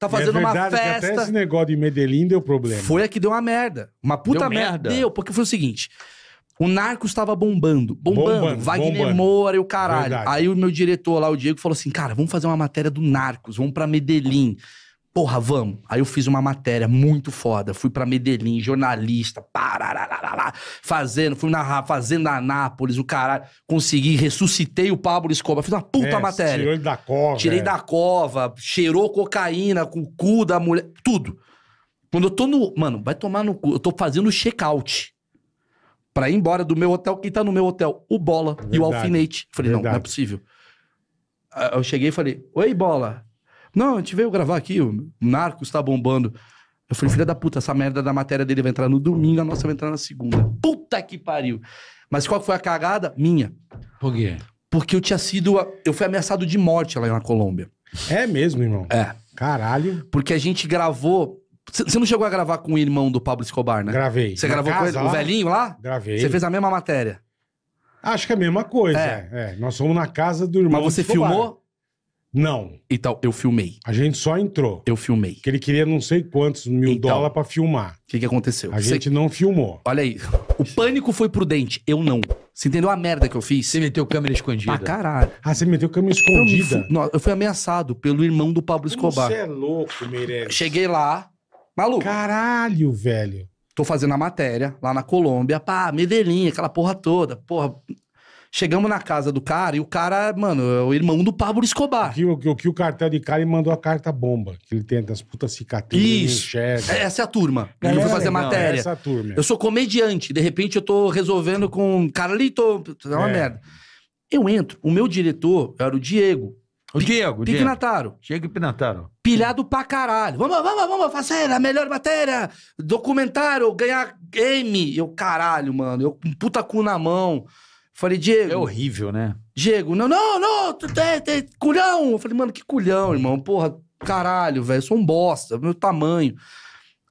tá fazendo é uma festa. até esse negócio de Medellín deu problema. Foi a que deu uma merda. Uma puta deu merda. Deu, porque foi o seguinte. O narco estava bombando, bombando, bombando Wagner bombando. Moura e o caralho. Verdade. Aí o meu diretor lá, o Diego, falou assim: cara, vamos fazer uma matéria do Narcos, vamos para Medellín. Porra, vamos. Aí eu fiz uma matéria muito foda. Fui para Medellín, jornalista, pararararará, fazendo, fui na, fazenda Anápolis, o caralho. Consegui, ressuscitei o Pablo Escobar. Fiz uma puta é, matéria. Tirei da cova. Tirei é. da cova, cheirou cocaína com o cu da mulher, tudo. Quando eu tô no. Mano, vai tomar no cu. Eu tô fazendo check-out pra ir embora do meu hotel. Quem tá no meu hotel? O Bola Verdade. e o Alfinete. Falei, Verdade. não, não é possível. Eu cheguei e falei, oi, Bola. Não, a gente veio gravar aqui, o Narcos tá bombando. Eu falei, filha da puta, essa merda da matéria dele vai entrar no domingo, a nossa vai entrar na segunda. Puta que pariu. Mas qual foi a cagada? Minha. Por quê? Porque eu tinha sido. Eu fui ameaçado de morte lá na Colômbia. É mesmo, irmão? É. Caralho. Porque a gente gravou. Você não chegou a gravar com o irmão do Pablo Escobar, né? Gravei. Você gravou casa, com ele, lá? o velhinho lá? Gravei. Você fez a mesma matéria. Acho que é a mesma coisa. É. é. Nós fomos na casa do irmão. Mas você filmou? Não. E tal, eu filmei. A gente só entrou. Eu filmei. Que ele queria não sei quantos mil Então. dólares pra filmar. O que, que aconteceu? A Você- gente não filmou. Olha aí. O pânico foi prudente. Eu não. Você entendeu a merda que eu fiz? Você meteu câmera escondida. Ah, caralho. Ah, você meteu câmera escondida. Não, eu fui ameaçado pelo irmão do Pablo Escobar. Você é louco, Meirelles. Cheguei lá. Maluco, Caralho, velho. tô fazendo a matéria lá na Colômbia. Pá, Medellín, aquela porra toda. Porra, Chegamos na casa do cara e o cara, mano, é o irmão do Pablo Escobar. Que, que, que o cartel de cara mandou a carta bomba. Que ele tem as putas cicatrizes, Isso. É, essa é a turma. Galera, eu fui fazer não, matéria. Essa é a turma. Eu sou comediante. De repente eu tô resolvendo com. cara tô. é uma é. merda. Eu entro. O meu diretor era o Diego. O Diego, Diego, Pignataro. Diego Pignataro. Pilhado pra caralho. Vamos, vamos, vamos fazer a melhor matéria. Documentário, ganhar game. Eu, caralho, mano. Eu com puta cu na mão. Falei, Diego. É horrível, né? Diego, não, não, não, é, tem tá, tá, culhão. Eu falei, mano, que culhão, irmão. Porra, caralho, velho, sou um bosta, meu tamanho.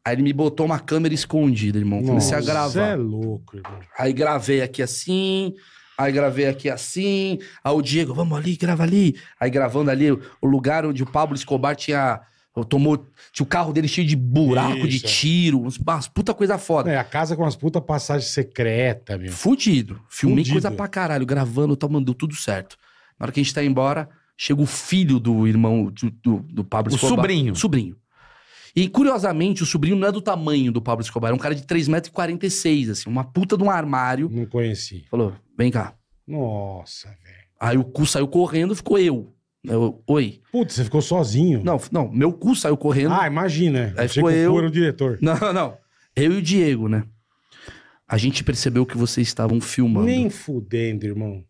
Aí ele me botou uma câmera escondida, irmão. Comecei Nossa, a gravar. Você é louco, irmão. Aí gravei aqui assim, aí gravei aqui assim. Aí o Diego, vamos ali, grava ali. Aí gravando ali o lugar onde o Pablo Escobar tinha Tomou. Tinha o carro dele cheio de buraco, Isso. de é. tiro, umas puta coisa foda. É, a casa com umas puta passagem secreta, meu. Fudido. Filmei coisa pra caralho, gravando tal, mandou tudo certo. Na hora que a gente tá embora, chega o filho do irmão do, do, do Pablo o Escobar. O sobrinho. Sobrinho. E curiosamente, o sobrinho não é do tamanho do Pablo Escobar, é um cara de 3,46m, assim, uma puta de um armário. Não conheci. Falou: vem cá. Nossa, velho. Aí o cu saiu correndo, ficou eu. Eu, Oi. Putz, você ficou sozinho. Não, não, meu cu saiu correndo. Ah, imagina. Aí ficou eu. Era o diretor. Não, não. Eu e o Diego, né? A gente percebeu que vocês estavam filmando. Nem fudendo, irmão.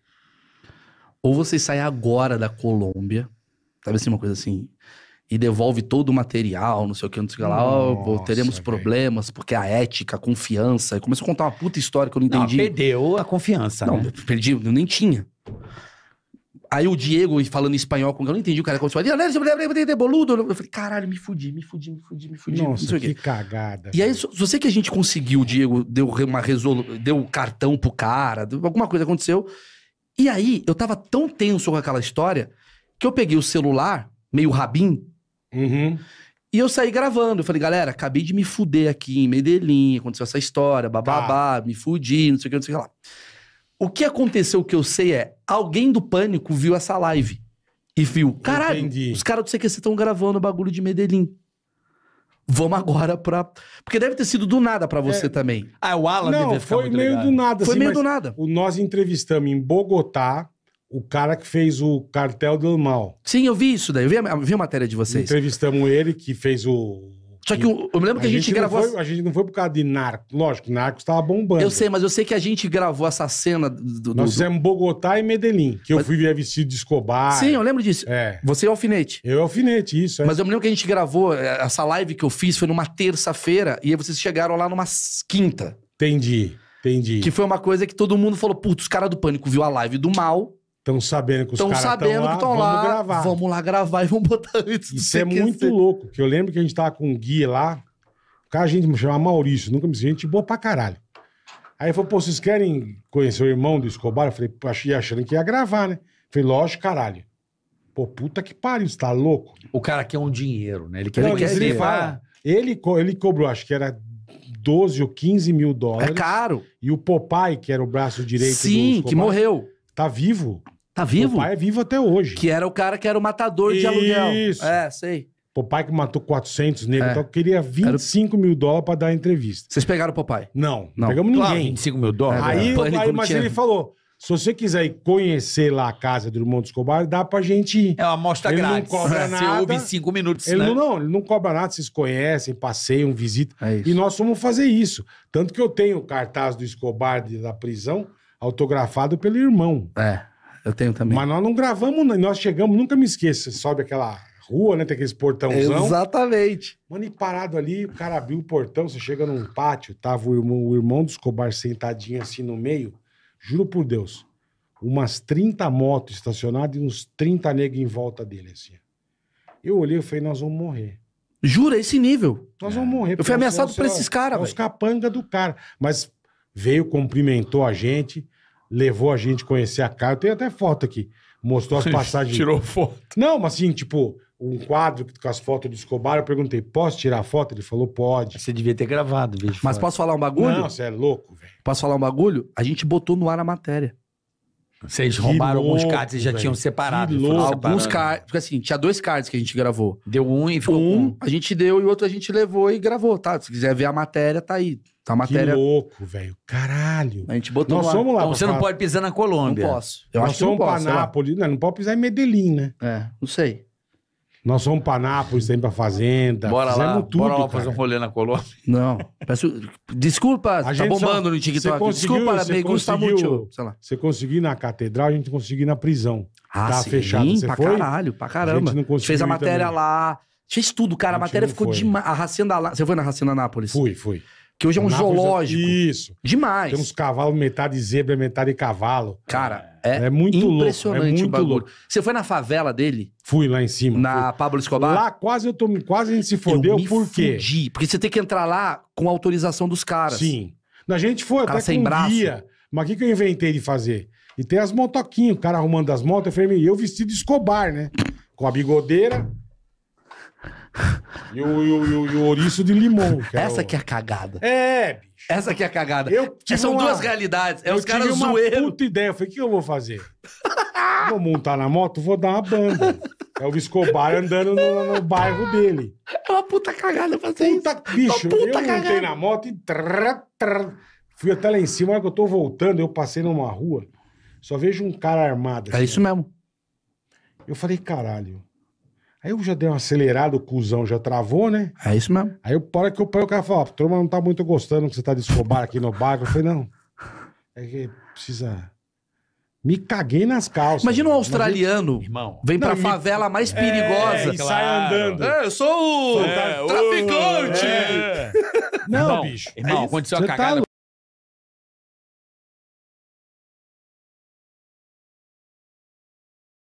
Ou vocês saem agora da Colômbia, sabe assim, uma coisa assim, e devolve todo o material, não sei o que, não sei o que lá, Nossa, teremos problemas, porque a ética, a confiança. Começou a contar uma puta história que eu não entendi. Não, perdeu a confiança. Não, né? perdi, eu nem tinha. Aí o Diego falando em espanhol, eu não entendi, o cara começou a dizer, boludo. Eu falei, caralho, me fudi, me fudi, me fudi, me fudi. Nossa, que cagada. E aí, você que a gente conseguiu, o Diego deu uma resolu... deu cartão pro cara, alguma coisa aconteceu. E aí, eu tava tão tenso com aquela história, que eu peguei o celular, meio rabinho, uhum. e eu saí gravando. Eu falei, galera, acabei de me fuder aqui em Medellín, aconteceu essa história, bababá, ah. me fudi, não sei o que, não sei o que lá. O que aconteceu, o que eu sei é, alguém do pânico viu essa live e viu, caralho, Entendi. os caras do CQC estão gravando o bagulho de Medellín. Vamos agora pra. Porque deve ter sido do nada para você é. também. Ah, o Alan Não, deve ficar foi meio ligado. do nada. Foi assim, meio do nada. O, nós entrevistamos em Bogotá o cara que fez o Cartel do Mal. Sim, eu vi isso daí. Eu vi a, vi a matéria de vocês. Entrevistamos ele que fez o só que eu, me lembro que a, a gente, gente gravou. Foi, a gente não foi por causa de narco. Lógico, narco estava bombando. Eu sei, mas eu sei que a gente gravou essa cena do. do Nós fizemos Bogotá e Medellín, que mas... eu fui ver vestido de Escobar. Sim, eu lembro disso. É. Você é alfinete. Eu é alfinete, isso. É. Mas eu me lembro que a gente gravou, é, essa live que eu fiz foi numa terça-feira, e aí vocês chegaram lá numa quinta. Entendi, entendi. Que foi uma coisa que todo mundo falou: putz, os caras do pânico viu a live do mal Estão sabendo que os caras estão lá, que vamos lá, gravar. Vamos lá gravar e vamos botar isso. Isso é muito ser. louco, que eu lembro que a gente tava com o Gui lá, o cara a gente me chamava Maurício, nunca me disse, gente boa pra caralho. Aí ele falou, pô, vocês querem conhecer o irmão do Escobar? Eu falei, achei achando que ia gravar, né? Eu falei, lógico, caralho. Pô, puta que pariu, você tá louco? O cara quer um dinheiro, né? Ele quer, Não, ele quer ele, levar... ele, co ele cobrou, acho que era 12 ou 15 mil é dólares. É caro. E o Popeye, que era o braço direito Sim, do Escobar, que morreu. Tá vivo. Tá vivo? pai é vivo até hoje. Que era o cara que era o matador de aluguel. Isso. É, sei. pai que matou 400 nele, é. então queria 25 era... mil dólares pra dar a entrevista. Vocês pegaram o Popeye? Não, não pegamos claro, ninguém. 25 mil dólares? aí, mas ele falou... Se você quiser ir conhecer lá a casa do Irmão Escobar, dá pra gente ir. É uma amostra ele grátis. Não cobra é. nada. Você ouve em cinco minutos. Ele né? não, não, ele não cobra nada, vocês conhecem, passeiam, visitam. É e nós fomos fazer isso. Tanto que eu tenho o cartaz do Escobar da prisão autografado pelo irmão. É. Eu tenho também. Mas nós não gravamos, né? nós chegamos, nunca me esqueça, sobe aquela rua, né? Tem aqueles portãozão. Exatamente. Mano, e parado ali, o cara abriu o portão, você chega num pátio, tava tá? o irmão, o irmão do Escobar sentadinho assim no meio. Juro por Deus. Umas 30 motos estacionadas e uns 30 negros em volta dele, assim. Eu olhei e falei, nós vamos morrer. Jura, esse nível. Nós vamos morrer. Eu fui ameaçado por esses caras, velho. Os capanga do cara. Mas veio, cumprimentou a gente levou a gente a conhecer a casa. Eu tenho até foto aqui. Mostrou as passagens. Tirou foto. Não, mas assim, tipo, um quadro com as fotos do Escobar. Eu perguntei, posso tirar foto? Ele falou, pode. Você devia ter gravado, bicho. Mas posso falar um bagulho? Não, você é louco, velho. Posso falar um bagulho? A gente botou no ar a matéria. Vocês roubaram louco, alguns cards, e já véio. tinham separado. Alguns cards. Porque assim, tinha dois cards que a gente gravou. Deu um e ficou. Um, um, a gente deu e o outro a gente levou e gravou, tá? Se quiser ver a matéria, tá aí. Tá a matéria. Que louco, velho. Caralho. A gente botou Nós Somos lá então você falar. não pode pisar na Colômbia. Não posso. Eu Nós acho que não posso. Não, né? não pode pisar em Medellín, né? É, não sei. Nós fomos pra Nápoles, sempre pra fazenda. Bora lá, tudo, bora lá cara. fazer um rolê na Colômbia. Não. Peço, desculpa, tá gente só- bombando no você TikTok. conseguiu- Desculpa, você me gusta conseguiu- muito. Sei lá. Você conseguiu ir na catedral, a gente conseguiu ir na prisão. Ah, Tá sim, fechado. Você pra foi? caralho, pra A gente não conseguiu fez a matéria também. lá. Fez tudo, cara. A, A matéria ficou demais. A Racenda lá. Você foi na Racenda Nápoles? Fui, fui. Que hoje é um zoológico. É... Isso. Demais. Tem uns cavalos, metade zebra, metade cavalo. Cara, é, é muito impressionante louco. É muito louco. Você foi na favela dele? Fui lá em cima. Na fui. Pablo Escobar? Lá quase eu tô, quase a gente se fodeu. por quê? Fudi, porque você tem que entrar lá com autorização dos caras. Sim. A gente foi cara até sem com braço. guia. Mas o que, que eu inventei de fazer? E tem as motoquinhas, o cara arrumando as motos. Eu falei, eu vestido de Escobar, né? Com a bigodeira, E o, e o, e o ouriço de limão. Que é Essa é o... que é a cagada. É, bicho. Essa que é a cagada. Eu São uma... duas realidades. É eu os caras zoeiros. Eu tive uma puta ideia. Eu falei, o que eu vou fazer? vou montar na moto, vou dar uma banda. É o Escobar andando no, no, bairro dele. É uma puta cagada fazer puta, isso. Bicho, puta eu cagada. montei na moto e... Fui até lá em cima, na que eu tô voltando, eu passei numa rua, só vejo um cara armado. É assim, isso mesmo. Eu falei, caralho. Aí eu já dei uma acelerada, o cuzão já travou, né? É isso mesmo. Aí eu para que eu paro o cara fala, ó, turma não tá muito gostando que você tá de escobar aqui no barco. Eu falei, não. É que precisa. Me caguei nas calças. Imagina um australiano Imagina... Irmão. vem pra favela mais é, perigosa. É, e claro. sai andando. É, eu sou o é, traficante. É. Não, irmão, bicho. Irmão, tá aconteceu a cagada. Tá